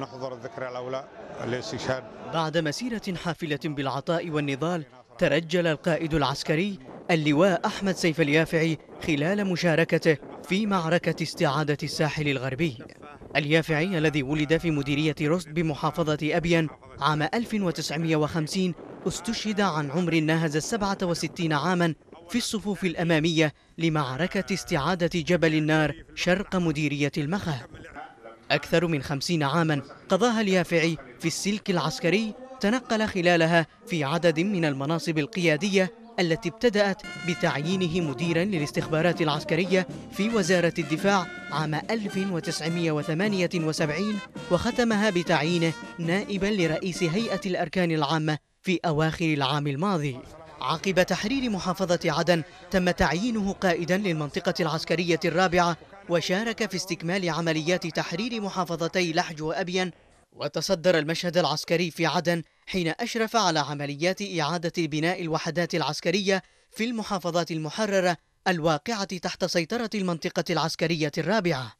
نحضر الذكرى الأولى للاستشهاد بعد مسيرة حافلة بالعطاء والنضال ترجل القائد العسكري اللواء أحمد سيف اليافعي خلال مشاركته في معركة استعادة الساحل الغربي اليافعي الذي ولد في مديرية رست بمحافظة أبين عام 1950 استشهد عن عمر ناهز 67 عاما في الصفوف الأمامية لمعركة استعادة جبل النار شرق مديرية المخا أكثر من خمسين عاما قضاها اليافعي في السلك العسكري تنقل خلالها في عدد من المناصب القيادية التي ابتدأت بتعيينه مديرا للاستخبارات العسكرية في وزارة الدفاع عام 1978 وختمها بتعيينه نائبا لرئيس هيئة الأركان العامة في أواخر العام الماضي عقب تحرير محافظة عدن تم تعيينه قائدا للمنطقة العسكرية الرابعة وشارك في استكمال عمليات تحرير محافظتي لحج وأبين وتصدر المشهد العسكري في عدن حين أشرف على عمليات إعادة بناء الوحدات العسكرية في المحافظات المحررة الواقعة تحت سيطرة المنطقة العسكرية الرابعة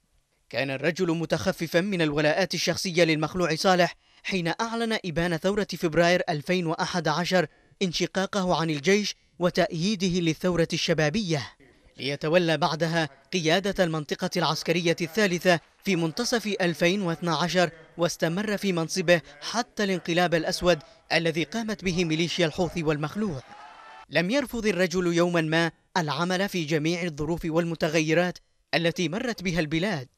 كان الرجل متخففا من الولاءات الشخصية للمخلوع صالح حين أعلن إبان ثورة فبراير 2011 انشقاقه عن الجيش وتأييده للثورة الشبابية ليتولى بعدها قيادة المنطقة العسكرية الثالثة في منتصف 2012 واستمر في منصبه حتى الانقلاب الأسود الذي قامت به ميليشيا الحوثي والمخلوع لم يرفض الرجل يوما ما العمل في جميع الظروف والمتغيرات التي مرت بها البلاد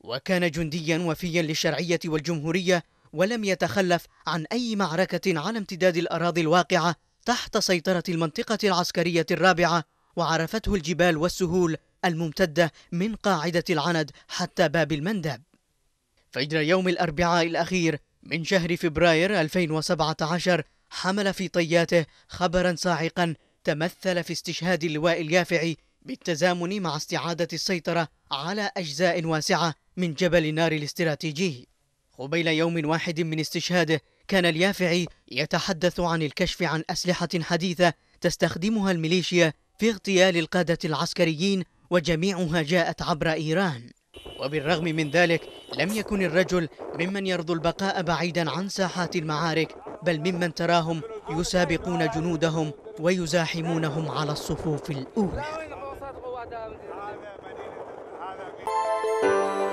وكان جنديا وفيا للشرعية والجمهورية ولم يتخلف عن أي معركة على امتداد الأراضي الواقعة تحت سيطرة المنطقة العسكرية الرابعة وعرفته الجبال والسهول الممتدة من قاعدة العند حتى باب المندب فجر يوم الأربعاء الأخير من شهر فبراير 2017 حمل في طياته خبرا صاعقا تمثل في استشهاد اللواء اليافعي بالتزامن مع استعادة السيطرة على أجزاء واسعة من جبل النار الاستراتيجي قبيل يوم واحد من استشهاده كان اليافعي يتحدث عن الكشف عن أسلحة حديثة تستخدمها الميليشيا في اغتيال القادة العسكريين وجميعها جاءت عبر إيران وبالرغم من ذلك لم يكن الرجل ممن يرضو البقاء بعيدا عن ساحات المعارك بل ممن تراهم يسابقون جنودهم ويزاحمونهم على الصفوف الأولى